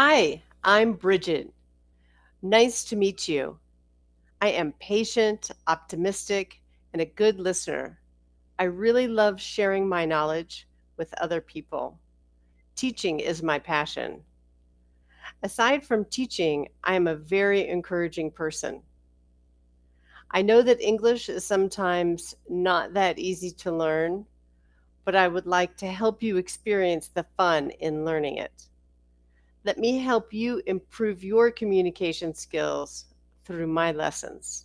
Hi, I'm Bridget. Nice to meet you. I am patient, optimistic, and a good listener. I really love sharing my knowledge with other people. Teaching is my passion. Aside from teaching, I am a very encouraging person. I know that English is sometimes not that easy to learn, but I would like to help you experience the fun in learning it. Let me help you improve your communication skills through my lessons.